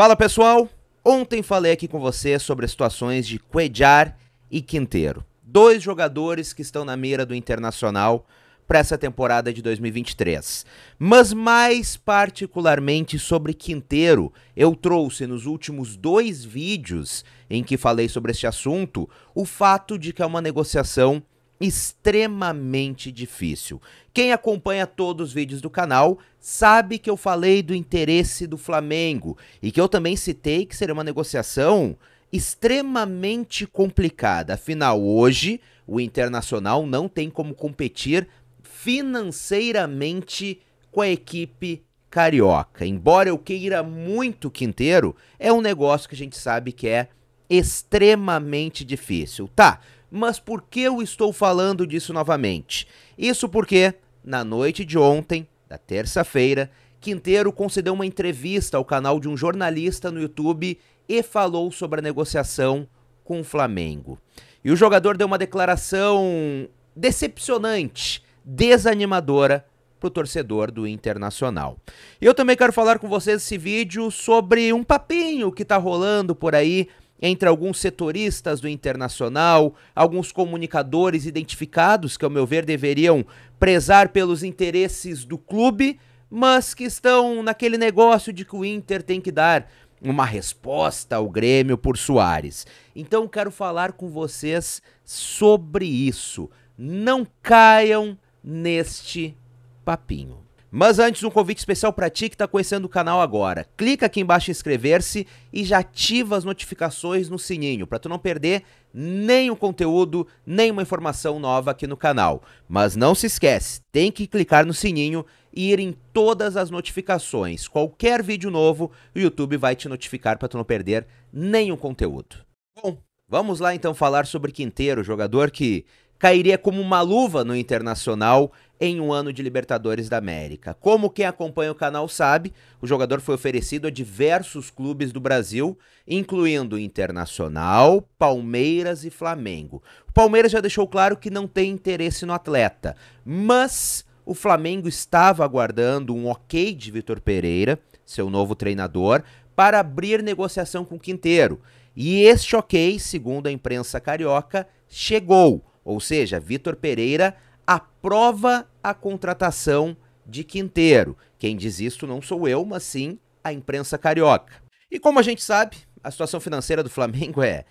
Fala pessoal, ontem falei aqui com você sobre as situações de Cuejar e Quinteiro, dois jogadores que estão na mira do Internacional para essa temporada de 2023. Mas mais particularmente sobre Quinteiro, eu trouxe nos últimos dois vídeos em que falei sobre este assunto o fato de que é uma negociação extremamente difícil. Quem acompanha todos os vídeos do canal sabe que eu falei do interesse do Flamengo e que eu também citei que seria uma negociação extremamente complicada. Afinal, hoje o Internacional não tem como competir financeiramente com a equipe carioca. Embora eu queira muito Quinteiro, é um negócio que a gente sabe que é extremamente difícil. Tá, mas por que eu estou falando disso novamente? Isso porque, na noite de ontem, da terça-feira, Quinteiro concedeu uma entrevista ao canal de um jornalista no YouTube e falou sobre a negociação com o Flamengo. E o jogador deu uma declaração decepcionante, desanimadora para o torcedor do Internacional. Eu também quero falar com vocês esse vídeo sobre um papinho que está rolando por aí entre alguns setoristas do internacional, alguns comunicadores identificados, que, ao meu ver, deveriam prezar pelos interesses do clube, mas que estão naquele negócio de que o Inter tem que dar uma resposta ao Grêmio por Soares. Então quero falar com vocês sobre isso. Não caiam neste papinho. Mas antes, um convite especial para ti que está conhecendo o canal agora. Clica aqui embaixo em inscrever-se e já ativa as notificações no sininho para tu não perder nenhum conteúdo, nenhuma informação nova aqui no canal. Mas não se esquece, tem que clicar no sininho e ir em todas as notificações. Qualquer vídeo novo, o YouTube vai te notificar para tu não perder nenhum conteúdo. Bom, vamos lá então falar sobre Quinteiro, jogador que cairia como uma luva no Internacional em um ano de Libertadores da América. Como quem acompanha o canal sabe, o jogador foi oferecido a diversos clubes do Brasil, incluindo Internacional, Palmeiras e Flamengo. O Palmeiras já deixou claro que não tem interesse no atleta, mas o Flamengo estava aguardando um ok de Vitor Pereira, seu novo treinador, para abrir negociação com o Quinteiro. E este ok, segundo a imprensa carioca, chegou. Ou seja, Vitor Pereira aprova a contratação de Quinteiro. Quem diz isso não sou eu, mas sim a imprensa carioca. E como a gente sabe, a situação financeira do Flamengo é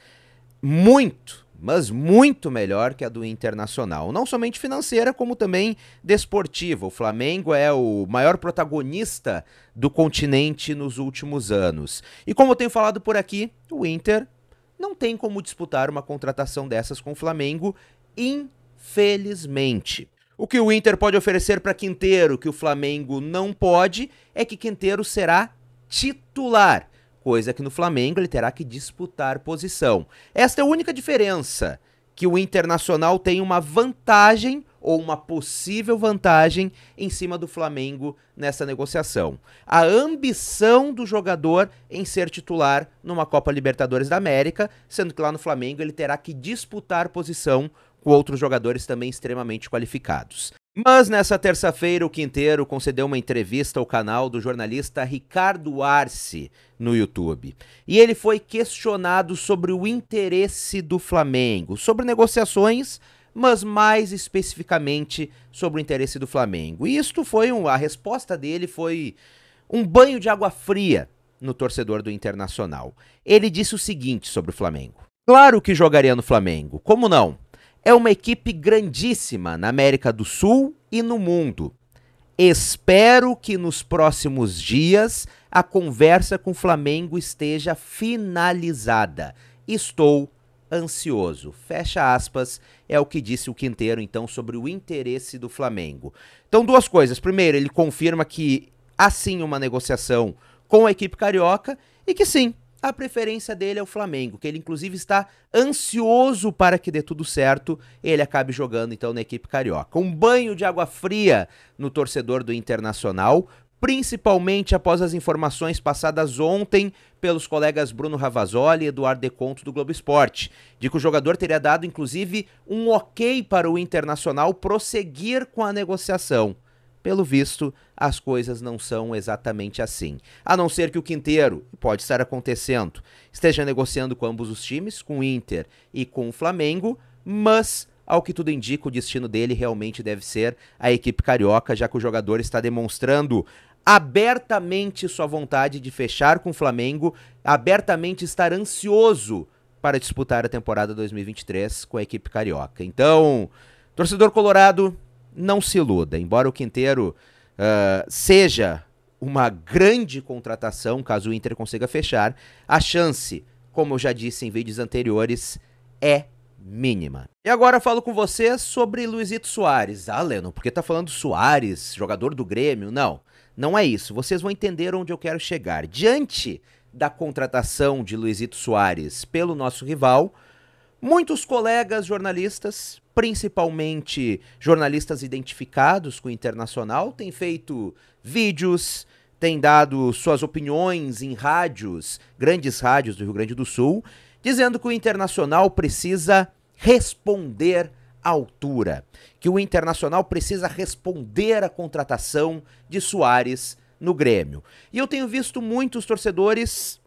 muito, mas muito melhor que a do Internacional. Não somente financeira, como também desportiva. O Flamengo é o maior protagonista do continente nos últimos anos. E como eu tenho falado por aqui, o Inter não tem como disputar uma contratação dessas com o Flamengo, felizmente. O que o Inter pode oferecer para Quinteiro, que o Flamengo não pode, é que Quinteiro será titular, coisa que no Flamengo ele terá que disputar posição. Esta é a única diferença que o Internacional tem uma vantagem ou uma possível vantagem em cima do Flamengo nessa negociação. A ambição do jogador em ser titular numa Copa Libertadores da América, sendo que lá no Flamengo ele terá que disputar posição com outros jogadores também extremamente qualificados. Mas nessa terça-feira, o Quinteiro concedeu uma entrevista ao canal do jornalista Ricardo Arce no YouTube. E ele foi questionado sobre o interesse do Flamengo, sobre negociações, mas mais especificamente sobre o interesse do Flamengo. E isto foi um, a resposta dele foi um banho de água fria no torcedor do Internacional. Ele disse o seguinte sobre o Flamengo: Claro que jogaria no Flamengo, como não? É uma equipe grandíssima na América do Sul e no mundo. Espero que nos próximos dias a conversa com o Flamengo esteja finalizada. Estou ansioso. Fecha aspas, é o que disse o Quinteiro então sobre o interesse do Flamengo. Então, duas coisas. Primeiro, ele confirma que há sim uma negociação com a equipe carioca e que sim, a preferência dele é o Flamengo, que ele inclusive está ansioso para que dê tudo certo, ele acabe jogando então na equipe carioca. Um banho de água fria no torcedor do Internacional, principalmente após as informações passadas ontem pelos colegas Bruno Ravazoli e Eduardo Deconto do Globo Esporte, de que o jogador teria dado inclusive um ok para o Internacional prosseguir com a negociação. Pelo visto, as coisas não são exatamente assim. A não ser que o Quinteiro, pode estar acontecendo, esteja negociando com ambos os times, com o Inter e com o Flamengo, mas ao que tudo indica, o destino dele realmente deve ser a equipe carioca, já que o jogador está demonstrando abertamente sua vontade de fechar com o Flamengo, abertamente estar ansioso para disputar a temporada 2023 com a equipe carioca. Então, torcedor colorado, não se iluda. Embora o Quinteiro uh, seja uma grande contratação, caso o Inter consiga fechar, a chance, como eu já disse em vídeos anteriores, é mínima. E agora falo com você sobre Luizito Soares. Ah, Leno, por que tá falando Soares, jogador do Grêmio? Não, não é isso. Vocês vão entender onde eu quero chegar. Diante da contratação de Luizito Soares pelo nosso rival, Muitos colegas jornalistas, principalmente jornalistas identificados com o internacional, têm feito vídeos, têm dado suas opiniões em rádios, grandes rádios do Rio Grande do Sul, dizendo que o internacional precisa responder à altura, que o internacional precisa responder à contratação de Soares no Grêmio. E eu tenho visto muitos torcedores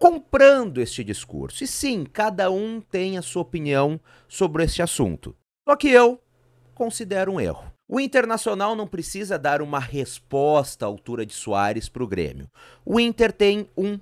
comprando este discurso. E sim, cada um tem a sua opinião sobre este assunto. Só que eu considero um erro. O Internacional não precisa dar uma resposta à altura de Soares para o Grêmio. O Inter tem um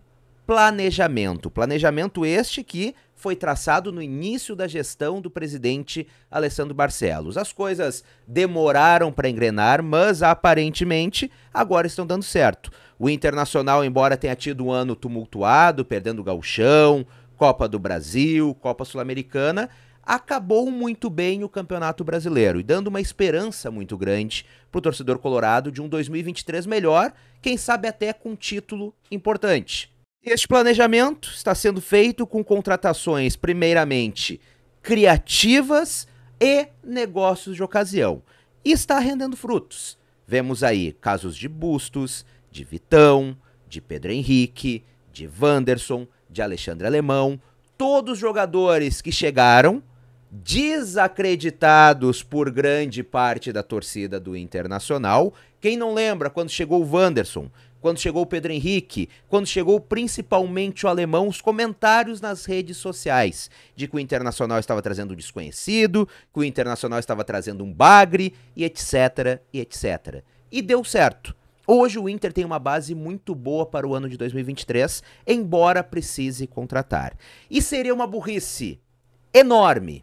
planejamento. Planejamento este que foi traçado no início da gestão do presidente Alessandro Barcelos. As coisas demoraram para engrenar, mas aparentemente agora estão dando certo. O Internacional, embora tenha tido um ano tumultuado, perdendo o gauchão, Copa do Brasil, Copa Sul-Americana, acabou muito bem o Campeonato Brasileiro e dando uma esperança muito grande para o torcedor colorado de um 2023 melhor, quem sabe até com título importante. Este planejamento está sendo feito com contratações, primeiramente, criativas e negócios de ocasião. E está rendendo frutos. Vemos aí casos de Bustos, de Vitão, de Pedro Henrique, de Wanderson, de Alexandre Alemão, todos jogadores que chegaram desacreditados por grande parte da torcida do Internacional. Quem não lembra quando chegou o Wanderson, quando chegou o Pedro Henrique, quando chegou principalmente o alemão, os comentários nas redes sociais de que o Internacional estava trazendo um desconhecido, que o Internacional estava trazendo um bagre e etc, e etc. E deu certo. Hoje o Inter tem uma base muito boa para o ano de 2023, embora precise contratar. E seria uma burrice enorme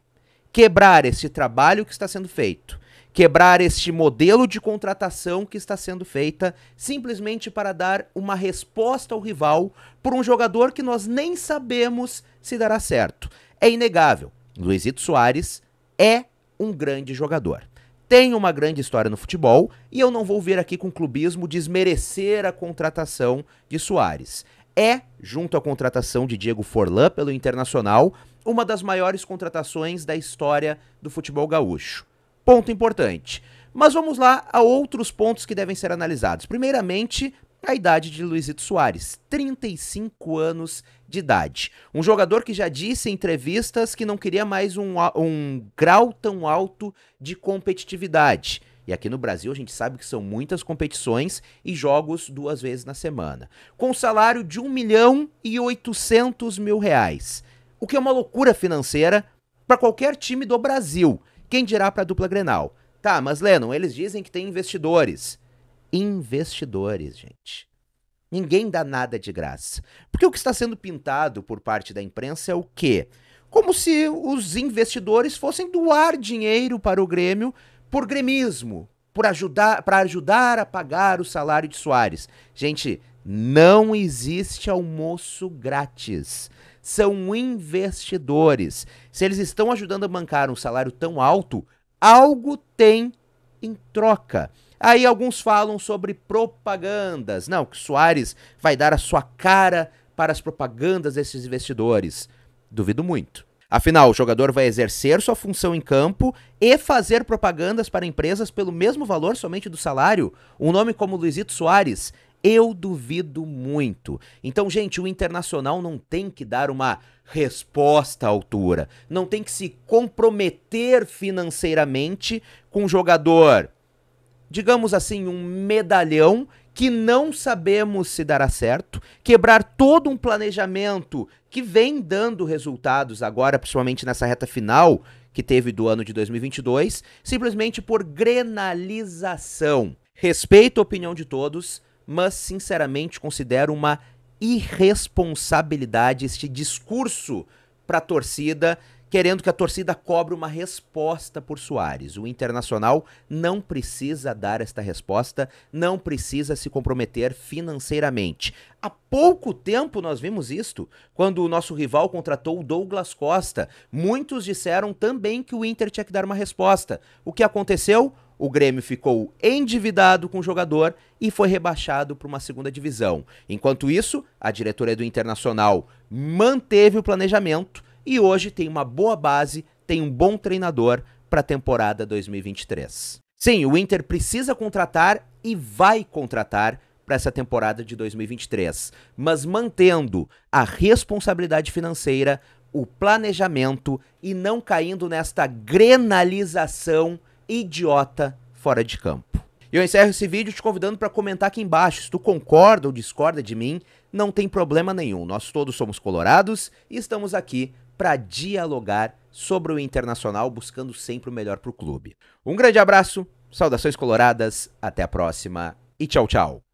quebrar esse trabalho que está sendo feito, quebrar este modelo de contratação que está sendo feita, simplesmente para dar uma resposta ao rival por um jogador que nós nem sabemos se dará certo. É inegável, Luizito Soares é um grande jogador tem uma grande história no futebol e eu não vou vir aqui com clubismo desmerecer a contratação de Soares. É, junto à contratação de Diego Forlan pelo Internacional, uma das maiores contratações da história do futebol gaúcho. Ponto importante. Mas vamos lá a outros pontos que devem ser analisados. Primeiramente, a idade de Luizito Soares, 35 anos de idade. Um jogador que já disse em entrevistas que não queria mais um, um grau tão alto de competitividade. E aqui no Brasil a gente sabe que são muitas competições e jogos duas vezes na semana. Com salário de 1 milhão e 800 mil reais o que é uma loucura financeira para qualquer time do Brasil. Quem dirá para a dupla Grenal? Tá, mas Lennon, eles dizem que tem investidores. Investidores, gente. Ninguém dá nada de graça. Porque o que está sendo pintado por parte da imprensa é o quê? Como se os investidores fossem doar dinheiro para o Grêmio por gremismo, por ajudar para ajudar a pagar o salário de Soares. Gente, não existe almoço grátis. São investidores. Se eles estão ajudando a bancar um salário tão alto, algo tem em troca. Aí alguns falam sobre propagandas. Não, que Soares vai dar a sua cara para as propagandas desses investidores. Duvido muito. Afinal, o jogador vai exercer sua função em campo e fazer propagandas para empresas pelo mesmo valor somente do salário? Um nome como Luizito Soares? Eu duvido muito. Então, gente, o Internacional não tem que dar uma resposta à altura. Não tem que se comprometer financeiramente com um jogador, digamos assim, um medalhão que não sabemos se dará certo, quebrar todo um planejamento que vem dando resultados agora, principalmente nessa reta final que teve do ano de 2022, simplesmente por grenalização. Respeito a opinião de todos, mas sinceramente considero uma irresponsabilidade este discurso para a torcida querendo que a torcida cobre uma resposta por Soares. O Internacional não precisa dar esta resposta, não precisa se comprometer financeiramente. Há pouco tempo nós vimos isto, quando o nosso rival contratou o Douglas Costa. Muitos disseram também que o Inter tinha que dar uma resposta. O que aconteceu? O Grêmio ficou endividado com o jogador e foi rebaixado para uma segunda divisão. Enquanto isso, a diretoria do Internacional manteve o planejamento e hoje tem uma boa base, tem um bom treinador para a temporada 2023. Sim, o Inter precisa contratar e vai contratar para essa temporada de 2023, mas mantendo a responsabilidade financeira, o planejamento e não caindo nesta grenalização idiota fora de campo. Eu encerro esse vídeo te convidando para comentar aqui embaixo se tu concorda ou discorda de mim, não tem problema nenhum. Nós todos somos colorados e estamos aqui para dialogar sobre o Internacional, buscando sempre o melhor para o clube. Um grande abraço, saudações coloradas, até a próxima e tchau, tchau.